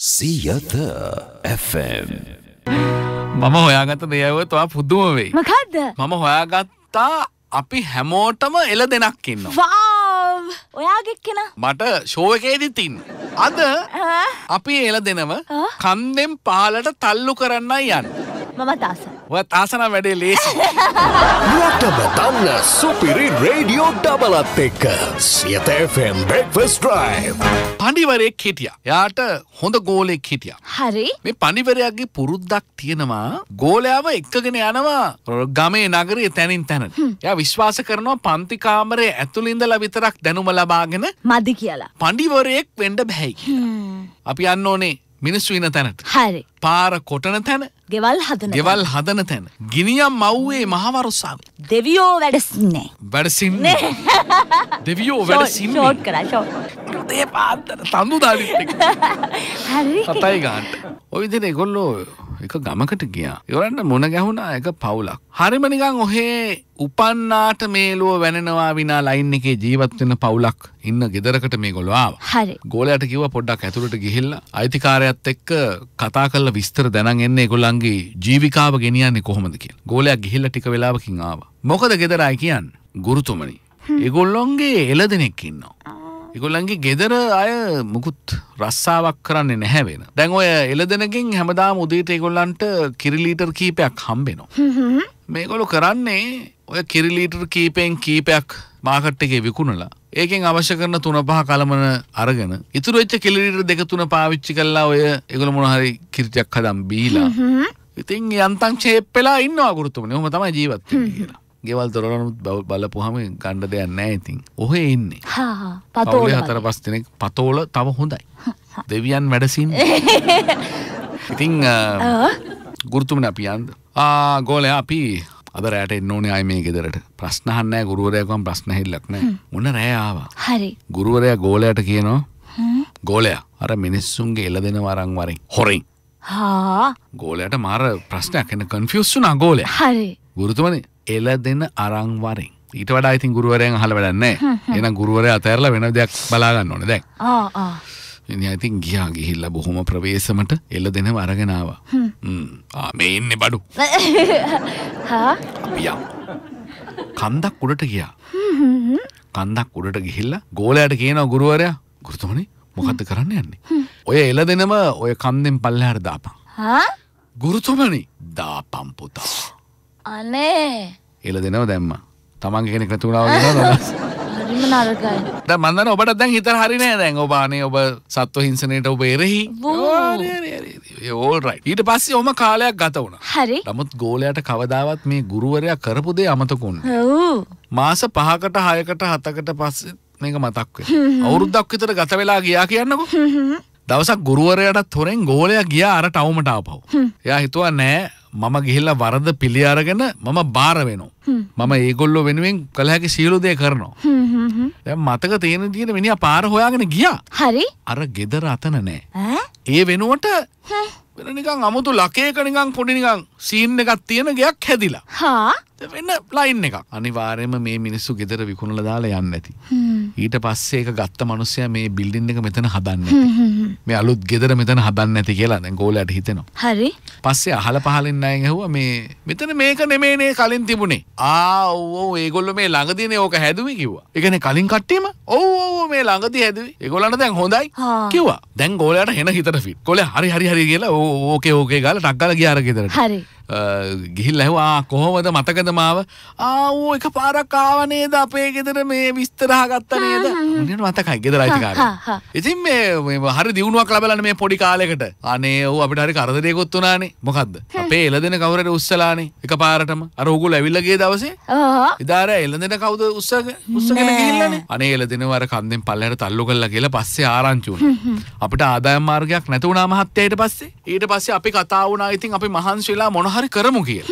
සීයත FM මම හොයාගත දෙයවත පුද්දුම වෙයි මකක්ද මම හොයාගත්තා අපි හැමෝටම එල දෙනක් ඉන්න ඔයාගෙක් කෙන මට ශෝකේදිතින් අද අපි එල දෙනව කන්දෙම් පාලට තල්ලු කරන්න යන්න මම දසයි ඔය තාසන වැඩේ ලේසි. නුවට බතන්න සුපිරි රේඩියෝ ඩබලත් එක්ක සියත FM Breakfast Drive. පනිවරයෙක් හිටියා. එයාට හොඳ ගෝලයෙක් හිටියා. හරි. මේ පනිවරයාගේ පුරුද්දක් තියෙනවා ගෝලයාව එක්කගෙන යනවා ගමේ නගරයේ තැනින් තැනට. එයා විශ්වාස කරනවා පන්ති කාමරයේ ඇතුළේ ඉඳලා විතරක් දැනුම ලබාගෙන මදි කියලා. පනිවරයෙක් වෙන්න බෑයි කියලා. අපි යන්න ඕනේ මිනිස්සු ඉන තැනට හරි පාර කොටන තැන ගෙවල් හදන ගෙවල් හදන තැන ගිනියම් මව්වේ මහවරුස්සාාව දෙවියෝ වැඩසින්නේ වැඩසින්නේ දෙවියෝ වැඩසින්නේ ෝට් කරශෝ ඒ පාත්තර තඳු දාලි හරි කතයි ගාන්ට ඔය දෙන ගොල්ලෝ එක ගමකට ගියා. ඒවලන්ට මුණ ගැහුණා එක පවුලක්. හරිම නිකන් ඔහේ උපන්නාට මේලුව වැනෙනවා විනා ලයින් එකේ ජීවත් වෙන පවුලක් ඉන්න ගෙදරකට මේගොල්ලෝ ආවා. හරි. ගෝලයට කිව්වා පොඩ්ඩක් ඇතුළට ගිහිල්ලා අයිතිකාරයත් එක්ක කතා කරලා විස්තර දැනන් එන්න ඒගොල්ලන්ගේ ජීවිකාව ගෙනියන්නේ කොහොමද කියලා. ගෝලයා ගිහිල්ලා ටික වෙලාවකින් ආවා. මොකද ගෙදර අය කියන්නේ? ගුරුතුමනි. ඒගොල්ලොන්ගේ එළ දෙනෙක් ඉන්නවා. එකොල්ලන්ගේ ගෙදර අය මුකුත් රස්සාාවක් කරන්නේ නැහැවෙන. දැන් ඔය එලදෙනකින් හැමදාම උදේට ඒගොල්ලන්ට කිරිලීටර් කීපයක් හම්බෙනවා. මේගොලු කරන්නේ ඔය කිරිලීටර් කීපයෙන් කීපයක් මාකට් එකේ විකුණලා ඒකෙන් අවශ්‍ය කරන තුන පහ කලමන අරගෙන ඉතුරු වෙච්ච කිරිලීටර් දෙක තුන පාවිච්චි කරලා ඔය ඒගොල්ලෝ මොන හරි කිරිටියක් හදන් බීලා ඉතින් යන්තම් ෂේප් වෙලා ඉන්නවා ගුරුතුමනි. ඔහොම තමයි ජීවත් වෙන්නේ කියලා. ගෙවල් දොරනුත් බව බලපුහම ගණ්ඩ දෙයක් නෑ ඉතින් ඔහ එන්නේ පතෝල හතර පස් දෙනෙක් පතෝල තම හොඳයි දෙවියන් වැඩසින් ඉතිං ගුරුතුමන අපියන්ද ගෝලය අපි අද රෑට එන්න ඕනේ ආයේ මේ ගෙදරට ප්‍රශ්න අහන්නේ ගුරුවරයාකම් ප්‍රශ්න හෙල්ලක් නෑ මොන රෑ ආවා හරි ගුරුවරයා ගෝලයට කියනවා ගෝලයා අර මිනිස්සුන්ගේ එළ දෙන වරන් වරින් හොරෙන් හා ගෝලයට මාර ප්‍රශ්නයක් එන කන්ෆියුස් වුණා ගෝලයා හරි ගුරුතුමනේ එල දෙන අරංවරෙන් ඊට වඩා ඉතින් ගුරුවරයෙන් අහල වැඩන්නේ එනම් ගුරුවරය අතෑරලා වෙන දෙයක් බලාගන්න ඕන දැන් ඉතින් ගියා ගිහිල්ල බොහොම ප්‍රවේශමට එල්ල දෙනව අරගෙනවා මේ ඉන්න බඩු අපියම් කන්දක් උඩට ගියා කන්දක් උඩට ගිහිල්ල ගෝලයට කියන ගුරුවරයා ගෘතමනි මොකක්ද කරන්න යන්නේ ඔය එල දෙනම ඔය කන්දෙන් පල්ලහට දාපා ගුරුතුමනි දාපම්පුතා අනේ එල දෙනව දැම්ම තමන් කෙනෙක් නැතුුණාව නරකයි මන්දන ඔබට දැන් හිතර හරිනෑ දැන් ඔබානේ ඔබ සත්ව හිංසනයට ඔබ එරෙහි ඕල්රයි ඊට පස්සේ ඔම කාලයක් ගත වුණ හරි නමුත් ගෝලයට කවදාවත් මේ ගුරුවරයා කරපු දේ අමතකුන්න මාස පහකට හයකට හතකට පස්සේ මේක මතක්වේ අවුරුද්දක් විතර ගත වෙලා ගියා කියන්නකො දවසක් ගුරුවරයටත් හොරෙන් ගෝලයා ගියා අර ටවුමට ආපව් එයා හිතුවා නෑ මම ගිහිල්ලා වරද පිළි අරගෙන මම බාර වෙනවා මම ඒගොල්ලෝ වෙනුවෙන් කළ හැකි සියලු දේ කරනවා දැන් මතක තියෙන විදිහට මිනිහා පාර හොයාගෙන ගියා හරි අර ගෙදර අතන නෑ ඒ වෙනුවට වෙන නිකන් අමුතු ලකේක නිකන් පොඩි නිකන් සීන් එකක් තියෙන ගයක් හැදිලා හා වෙන්න ලයින් එකක් අනිවාර්යම මේ මිනිස්සු ගෙදර විකුණල දාලා යන්න ඇති. ඊට පස්සේ ඒක ගත්ත මිනිස්සයා මේ බිල්ඩින් එක මෙතන හදන්නේ. මේ අලුත් ගෙදර මෙතන හදන්න ඇති කියලා දැන් ගෝලයට හිතෙනවා. හරි. පස්සේ අහල පහලින් අයන් ඇහුවා මේ මෙතන මේක නෙමෙයිනේ කලින් තිබුණේ. ආ ඔව් ඔව් ඒගොල්ලෝ මේ ළඟදීනේ ඕක හැදුවේ කිව්වා. ඒ කියන්නේ කලින් කට්ටියම ඔව් ඔව් මේ ළඟදී හැදුවේ. ඒගොල්ලන්ට දැන් හොඳයි කිව්වා. දැන් ගෝලයට හෙන හිතට ෆිට. ගෝලයා හරි හරි හරි කියලා ඕකේ ඕකේ ගාලා ටක් ගාලා ගියා අර ගෙදරට. හරි. ගිහිල් ඇහවා කොහොමද මතකද මාව ආවෝ එක පාරක්කාව නේද අපේ ගෙදර මේ විස්තරහ ගත්ත නේද මට මතකයි ගෙදර අයිතිකාර ඉතින් මේ හරි දියුණුවක් ලබලන මේ පොඩි කාලෙකට අනේ ඔහු අපිට හරි කරදරයකොත් වුණානේ මොකද්ද අපේ එළදෙන කවුරට උස්සලානේ එක පාරටම අර උගුල ඇවිල්ලා ගිය දවසේ ඉදාර එළදෙන කවුද උස්සග උස්සගෙන ගිහිල්ලානේ අනේ එළදෙන වර කන්දෙන් පල්ලෙහාට තල්ලු කළා කියලා පස්සේ ආරංචි වුණා අපිට ආදායම් මාර්ගයක් නැති වුණා මහත්තයා ඊට පස්සේ ඊට පස්සේ අපි කතා වුණා ඉතින් අපි මහන්සි වෙලා මොනවා හරි කරමු කිය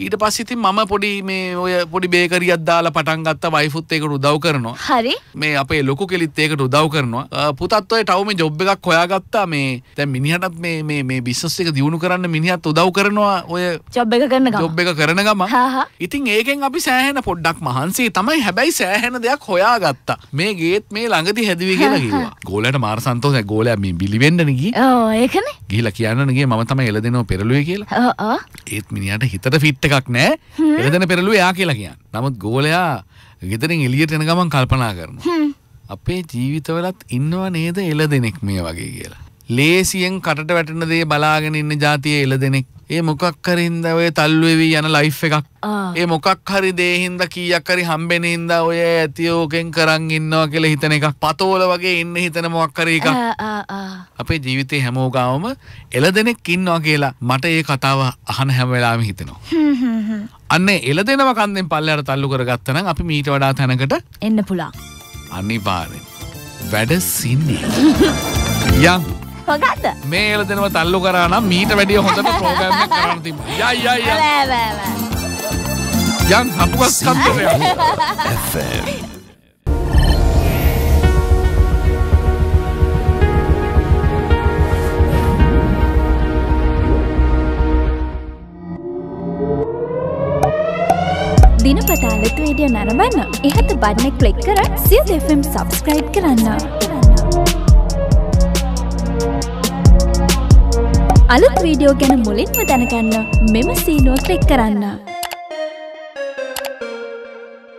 ඊට පස්සිති මම පොඩි මේ ඔය පොඩි බේකරියක් දාලා පටන්ගත්ත වයිෆුත් එකට උදව් කරනවා හරි මේ අපේ ලොකු කෙලිත් ඒකට උදව් කරනවා පුතත් ඔය ටවම ජොබ් එකක් හොයාගත්තා මේ තැන් මිනිහටත් මේ මේ බිස්සස් එක දියුණු කරන්න මිනිහත් උදව් කරනවා ඔය ජොබ් එක කරන ජොබ් එක කරන ගම ඉතින් ඒකෙන් අපි සෑහෙන පොඩ්ඩක් මහන්සේ තමයි හැබැයි සෑහෙන දෙයක් හොයාගත්තා මේ ගේත් මේ ළඟති හැදවී කියලා කිවා ගෝලට මාර සන්තෝස ගෝලයා මේ බිලිවෙන්නනගී ඒකන ගිහිලා කියන්නගේ මම තම එලදෙනවා පෙරලුවේ කියලා ඒත් මිනිට හිතට ෆිට් එකක් නෑ එලදන පෙරලු යා කියලා කියන්න නමුත් ගෝලයා ගෙතරින් එලියට එන ගමන් කල්පනා කරනවා. අපේ ජීවිතවලත් ඉන්නවා නේද එල දෙනෙක් මේ වගේ කියලා. ලේසියෙන් කටට වැටන දේ බලාගෙන ඉන්න ජාතිය එල දෙනෙක් ඒ මොකක් හරින්ද ඔය තල්ලුවෙවී යන ලයිෆ් එකක් ඒ මොකක් හරි දේහින්ද කීයක් හරි හම්බෙන හින්දා ඔය ඇති ඕකෙන් කරන් ඉන්නවා කියලා හිතන එකක් පතෝල වගේ ඉන්න හිතන මොකක් හරි එකක් අපේ ජීවිතේ හැමෝගාවම එළ දෙනෙක් ඉන්නවා කියලා මට ඒ කතාව අහන හැම වෙලාවෙම හිතෙනවා අන්න එළ දෙනව කන්දෙන් පල්ලයට තල්ලු කරගත්තනම් අපි මීට වඩා තැනකට එන්න පුළුවන් අනිවාර්යෙන් වැඩ සින්නේ යම් හොගත්ද මේල දෙනව තල්ලු කරනම් මීට වැඩිය හොඳට පෝගම කරන්න තිබ යයි අයි යන් හපුගස් කන්තරය දිනපතා ලතු වීඩියෝ නරඹන්න ඉහත බටන ක්ලික් කර සියත FM සබස්ක්‍රයිබ් කරන්න. අලුත් වීඩියෝ ගැන මුලින්ම දැනගන්න මෙම සීනෝ ක්ලික් කරන්න.